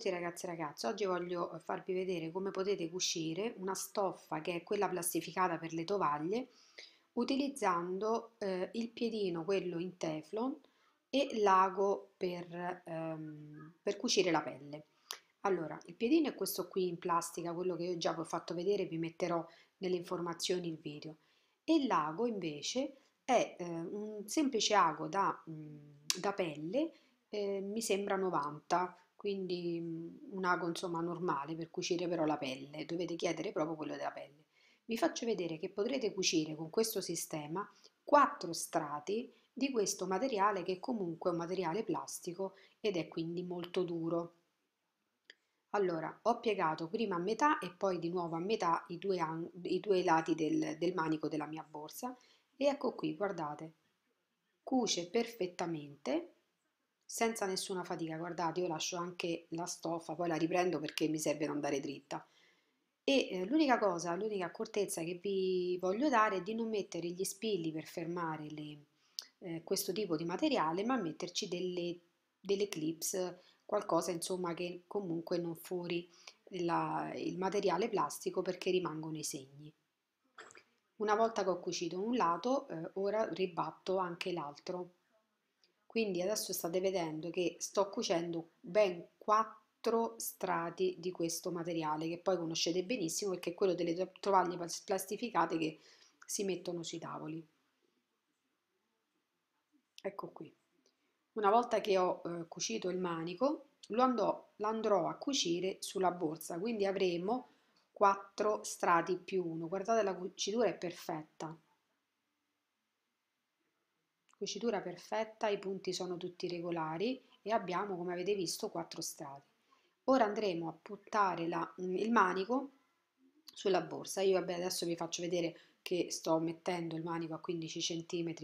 tutti ragazzi e ragazze, oggi voglio eh, farvi vedere come potete cucire una stoffa che è quella plastificata per le tovaglie utilizzando eh, il piedino, quello in teflon e l'ago per, ehm, per cucire la pelle. Allora, il piedino è questo qui in plastica, quello che io già vi ho fatto vedere, vi metterò nelle informazioni il video. E l'ago invece è eh, un semplice ago da, mh, mm, da pelle, eh, mi sembra 90 quindi mhmm, un ago insomma normale per cucire però la pelle, dovete chiedere proprio quello della pelle. Vi faccio vedere che potrete cucire con questo sistema quattro strati di questo materiale che comunque è un materiale plastico ed è quindi molto duro. Allora, ho piegato prima a metà e poi di nuovo a metà i due, i due lati del, del manico della mia borsa e ecco qui, guardate, cuce perfettamente senza nessuna fatica. Guardate, io lascio anche la stoffa, poi la riprendo perché mi serve ad andare dritta. E eh, l'unica cosa, l'unica accortezza che vi voglio dare è di non mettere gli spilli per fermare le, eh, questo tipo di materiale, ma metterci delle, delle clips, qualcosa insomma che comunque non fuori la, il materiale plastico perché rimangono i segni. Una volta che ho cucito un lato, eh, ora ribatto anche l'altro quindi adesso state vedendo che sto cucendo ben 4 strati di questo materiale che poi conoscete benissimo perché è quello delle tovaglie plastificate che si mettono sui tavoli ecco qui una volta che ho eh, cucito il manico lo, andò, lo andrò a cucire sulla borsa quindi avremo 4 strati più 1 guardate la cucitura è perfetta Cucitura perfetta, i punti sono tutti regolari e abbiamo, come avete visto, quattro strati. Ora andremo a puntare la, mm, il manico sulla borsa. Io vabbè, adesso vi faccio vedere che sto mettendo il manico a 15 cm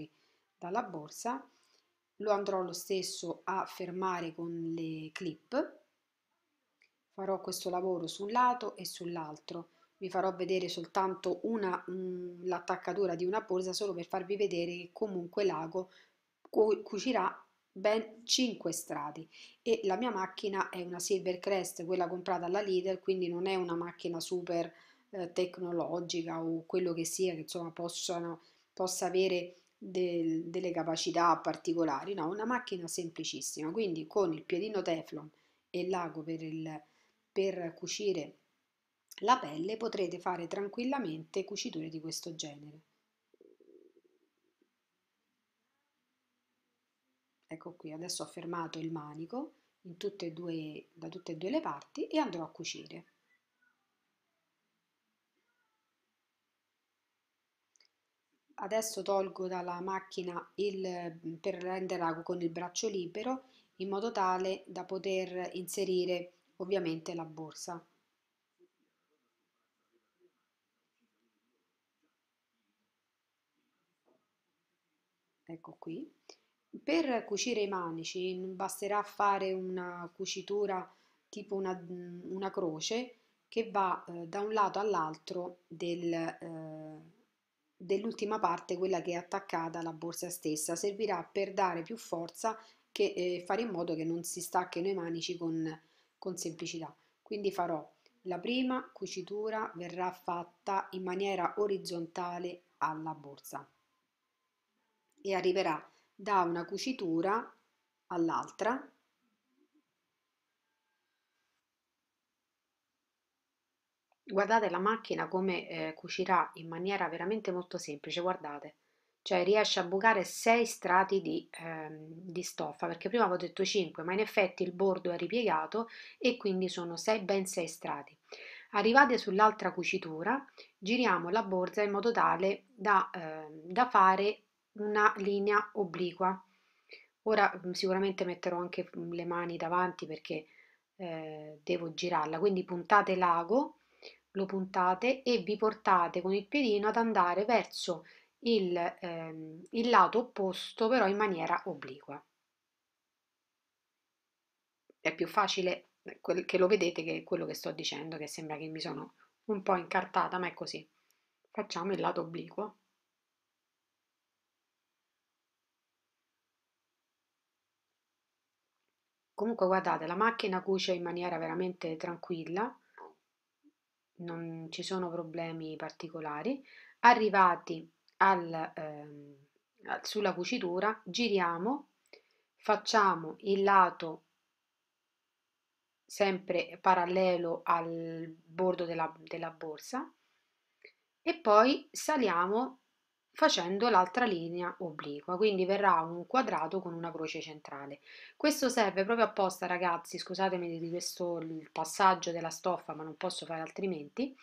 dalla borsa. Lo andrò lo stesso a fermare con le clip. Farò questo lavoro su un lato e sull'altro vi farò vedere soltanto mm, l'attaccatura di una borsa solo per farvi vedere che comunque l'ago cu cucirà ben 5 strati e la mia macchina è una Silvercrest, quella comprata alla Leader, quindi non è una macchina super eh, tecnologica o quello che sia che insomma possano, possa avere del, delle capacità particolari, no, una macchina semplicissima, quindi con il piedino Teflon e l'ago per, per cucire la pelle potrete fare tranquillamente cuciture di questo genere. Ecco qui, adesso ho fermato il manico tutte due, da tutte e due le parti e andrò a cucire. Adesso tolgo dalla macchina il, per rendere ago con il braccio libero in modo tale da poter inserire ovviamente la borsa. ecco qui. Per cucire i manici basterà fare una cucitura tipo una, mm, una croce che va eh, da un lato all'altro del, eh, dell'ultima parte, quella che è attaccata alla borsa stessa. Servirà per dare più forza e eh, fare in modo che non si stacchino i manici con, con semplicità. Quindi farò la prima cucitura verrà fatta in maniera orizzontale alla borsa e arriverà da una cucitura all'altra guardate la macchina come eh, cucirà in maniera veramente molto semplice guardate cioè riesce a bucare 6 strati di, ehm, di, stoffa perché prima avevo detto 5 ma in effetti il bordo è ripiegato e quindi sono 6 ben 6 strati arrivate sull'altra cucitura giriamo la borsa in modo tale da, ehm, da fare una linea obliqua. Ora mm, sicuramente metterò anche mm, le mani davanti perché eh, devo girarla, quindi puntate l'ago, lo puntate e vi portate con il piedino ad andare verso il, ehm, il lato opposto però in maniera obliqua. È più facile eh, che lo vedete che quello che sto dicendo, che sembra che mi sono un po' incartata, ma è così. Facciamo il lato obliquo. comunque guardate la macchina cuce in maniera veramente tranquilla non ci sono problemi particolari arrivati al, ehm, sulla cucitura giriamo facciamo il lato sempre parallelo al bordo della, della borsa e poi saliamo facendo l'altra linea obliqua, quindi verrà un quadrato con una croce centrale. Questo serve proprio apposta ragazzi, scusatemi di questo passaggio della stoffa ma non posso fare altrimenti,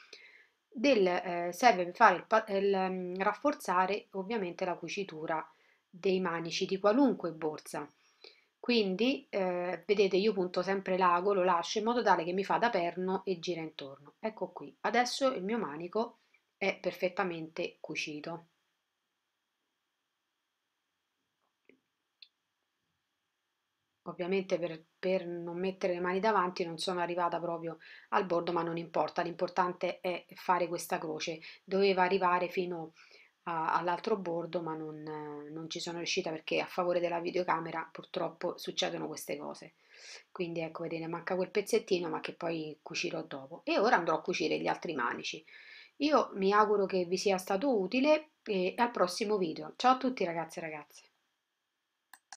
del, eh, serve per fare il, il, mm, rafforzare ovviamente la cucitura dei manici di qualunque borsa. Quindi eh, vedete io punto sempre l'ago, lo lascio in modo tale che mi fa da perno e gira intorno. Ecco qui, adesso il mio manico è perfettamente cucito. ovviamente per, per, non mettere le mani davanti non sono arrivata proprio al bordo ma non importa l'importante è fare questa croce doveva arrivare fino all'altro bordo ma non, non, ci sono riuscita perché a favore della videocamera purtroppo succedono queste cose quindi ecco vedete manca quel pezzettino ma che poi cucirò dopo e ora andrò a cucire gli altri manici io mi auguro che vi sia stato utile e al prossimo video ciao a tutti ragazzi e ragazze